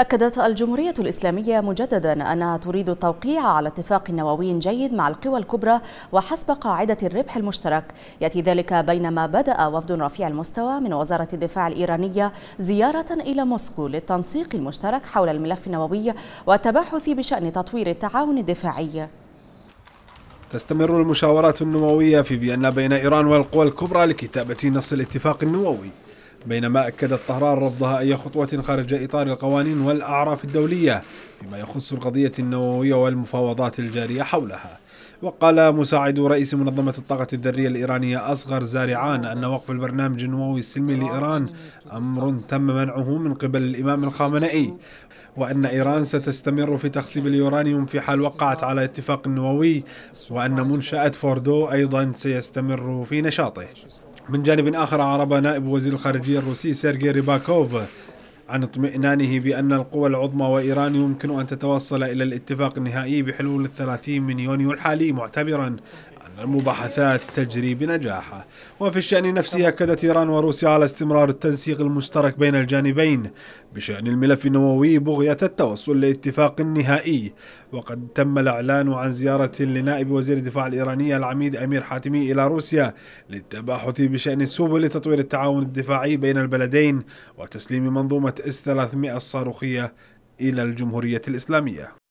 أكدت الجمهورية الإسلامية مجددا أنها تريد التوقيع على اتفاق نووي جيد مع القوى الكبرى وحسب قاعدة الربح المشترك يأتي ذلك بينما بدأ وفد رفيع المستوى من وزارة الدفاع الإيرانية زيارة إلى موسكو للتنسيق المشترك حول الملف النووي والتباحث بشأن تطوير التعاون الدفاعي تستمر المشاورات النووية في فيينا بين إيران والقوى الكبرى لكتابة نص الاتفاق النووي بينما أكدت طهران رفضها أي خطوة خارج إطار القوانين والأعراف الدولية فيما يخص القضية النووية والمفاوضات الجارية حولها وقال مساعد رئيس منظمة الطاقة الذرية الإيرانية أصغر زارعان أن وقف البرنامج النووي السلمي لإيران أمر تم منعه من قبل الإمام الخامنئي وأن إيران ستستمر في تخصيب اليورانيوم في حال وقعت على اتفاق نووي وأن منشأة فوردو أيضا سيستمر في نشاطه من جانب آخر أعرب نائب وزير الخارجية الروسي سيرجي ريباكوف عن اطمئنانه بأن القوى العظمى وإيران يمكن أن تتوصل إلى الاتفاق النهائي بحلول الثلاثين من يونيو الحالي معتبرا المباحثات تجري بنجاحه وفي الشأن نفسه أكدت إيران وروسيا على استمرار التنسيق المشترك بين الجانبين بشأن الملف النووي بغية التوصل لاتفاق نهائي وقد تم الإعلان عن زيارة لنائب وزير الدفاع الإيراني العميد أمير حاتمي إلى روسيا للتباحث بشأن سبل تطوير التعاون الدفاعي بين البلدين وتسليم منظومة إس 300 الصاروخية إلى الجمهورية الإسلامية